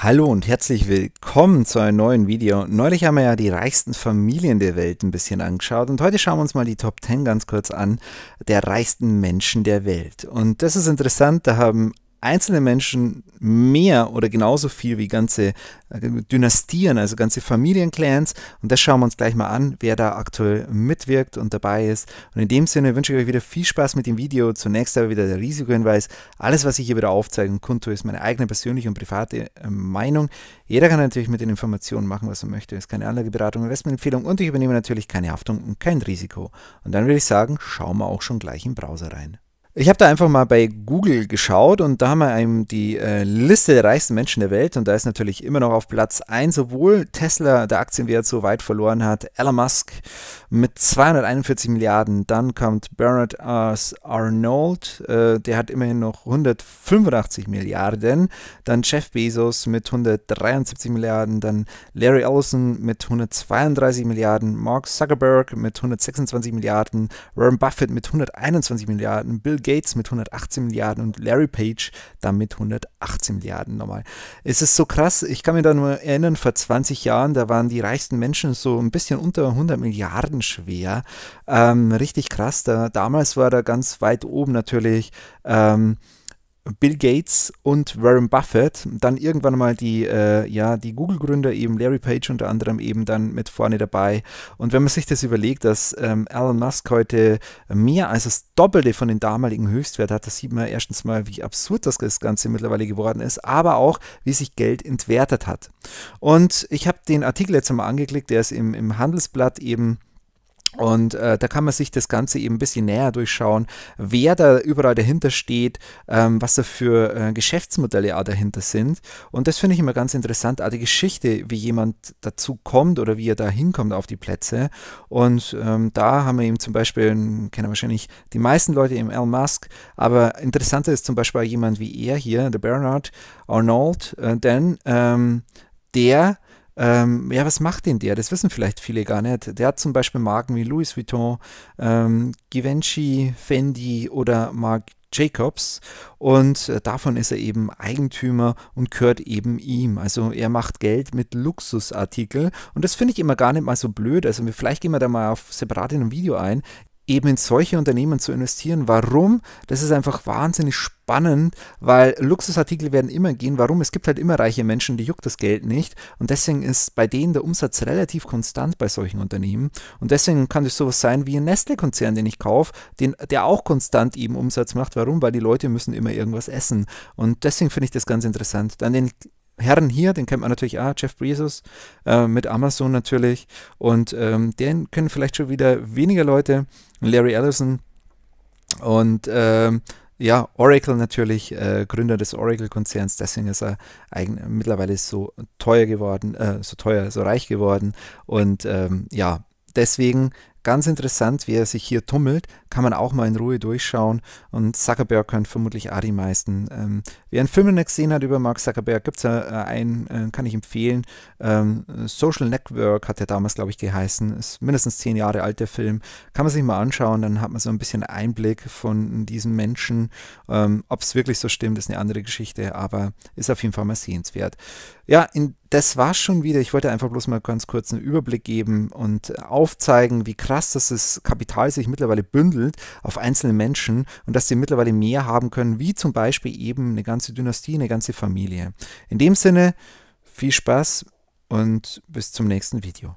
Hallo und herzlich willkommen zu einem neuen Video. Neulich haben wir ja die reichsten Familien der Welt ein bisschen angeschaut und heute schauen wir uns mal die Top 10 ganz kurz an der reichsten Menschen der Welt. Und das ist interessant, da haben einzelne Menschen mehr oder genauso viel wie ganze äh, Dynastien, also ganze Familienclans. Und das schauen wir uns gleich mal an, wer da aktuell mitwirkt und dabei ist. Und in dem Sinne wünsche ich euch wieder viel Spaß mit dem Video. Zunächst aber wieder der Risikohinweis. Alles, was ich hier wieder aufzeige und kundtue, ist meine eigene persönliche und private äh, Meinung. Jeder kann natürlich mit den Informationen machen, was er möchte. Es ist keine Anlageberatung, Investmentempfehlung und ich übernehme natürlich keine Haftung und kein Risiko. Und dann würde ich sagen, schauen wir auch schon gleich im Browser rein. Ich habe da einfach mal bei Google geschaut und da haben wir einem die äh, Liste der reichsten Menschen der Welt und da ist natürlich immer noch auf Platz 1, obwohl Tesla der Aktienwert so weit verloren hat, Elon Musk mit 241 Milliarden, dann kommt Bernard S. Arnold, äh, der hat immerhin noch 185 Milliarden, dann Jeff Bezos mit 173 Milliarden, dann Larry Ellison mit 132 Milliarden, Mark Zuckerberg mit 126 Milliarden, Warren Buffett mit 121 Milliarden, Bill Gates mit 118 Milliarden und Larry Page dann mit 118 Milliarden nochmal. Es ist so krass, ich kann mir da nur erinnern, vor 20 Jahren, da waren die reichsten Menschen so ein bisschen unter 100 Milliarden schwer. Ähm, richtig krass, da, damals war da ganz weit oben natürlich. Ähm, Bill Gates und Warren Buffett, dann irgendwann mal die, äh, ja, die Google-Gründer, eben Larry Page unter anderem, eben dann mit vorne dabei. Und wenn man sich das überlegt, dass ähm, Elon Musk heute mehr als das Doppelte von den damaligen Höchstwert hat, das sieht man erstens mal, wie absurd das Ganze mittlerweile geworden ist, aber auch, wie sich Geld entwertet hat. Und ich habe den Artikel jetzt mal angeklickt, der ist im, im Handelsblatt eben und äh, da kann man sich das Ganze eben ein bisschen näher durchschauen, wer da überall dahinter steht, ähm, was da für äh, Geschäftsmodelle auch dahinter sind. Und das finde ich immer ganz interessant, auch die Geschichte, wie jemand dazu kommt oder wie er da hinkommt auf die Plätze. Und ähm, da haben wir eben zum Beispiel, kennen wahrscheinlich die meisten Leute eben Elon Musk, aber interessanter ist zum Beispiel jemand wie er hier, der Bernard Arnold, äh, denn ähm, der ähm, ja, was macht denn der? Das wissen vielleicht viele gar nicht. Der hat zum Beispiel Marken wie Louis Vuitton, ähm, Givenchy, Fendi oder Marc Jacobs und äh, davon ist er eben Eigentümer und gehört eben ihm. Also er macht Geld mit Luxusartikel und das finde ich immer gar nicht mal so blöd. Also vielleicht gehen wir da mal auf separat in einem Video ein eben in solche Unternehmen zu investieren. Warum? Das ist einfach wahnsinnig spannend, weil Luxusartikel werden immer gehen. Warum? Es gibt halt immer reiche Menschen, die juckt das Geld nicht. Und deswegen ist bei denen der Umsatz relativ konstant bei solchen Unternehmen. Und deswegen kann es sowas sein wie ein Nestle-Konzern, den ich kaufe, den, der auch konstant eben Umsatz macht. Warum? Weil die Leute müssen immer irgendwas essen. Und deswegen finde ich das ganz interessant. Dann den Herren hier, den kennt man natürlich auch, Jeff Bezos, äh, mit Amazon natürlich. Und ähm, den können vielleicht schon wieder weniger Leute, Larry Ellison und ähm, ja, Oracle natürlich, äh, Gründer des Oracle-Konzerns, deswegen ist er eigen, mittlerweile so teuer geworden, äh, so teuer, so reich geworden. Und ähm, ja, deswegen Ganz interessant, wie er sich hier tummelt, kann man auch mal in Ruhe durchschauen. Und Zuckerberg können vermutlich auch die meisten. Ähm, wer einen Film noch gesehen hat über Mark Zuckerberg, gibt es äh, einen, äh, kann ich empfehlen. Ähm, Social Network hat er damals, glaube ich, geheißen. Ist mindestens zehn Jahre alt, der Film. Kann man sich mal anschauen, dann hat man so ein bisschen Einblick von diesen Menschen. Ähm, Ob es wirklich so stimmt, ist eine andere Geschichte, aber ist auf jeden Fall mal sehenswert. Ja, in, das war schon wieder. Ich wollte einfach bloß mal ganz kurz einen Überblick geben und äh, aufzeigen, wie krass krass, dass das Kapital sich mittlerweile bündelt auf einzelne Menschen und dass sie mittlerweile mehr haben können, wie zum Beispiel eben eine ganze Dynastie, eine ganze Familie. In dem Sinne, viel Spaß und bis zum nächsten Video.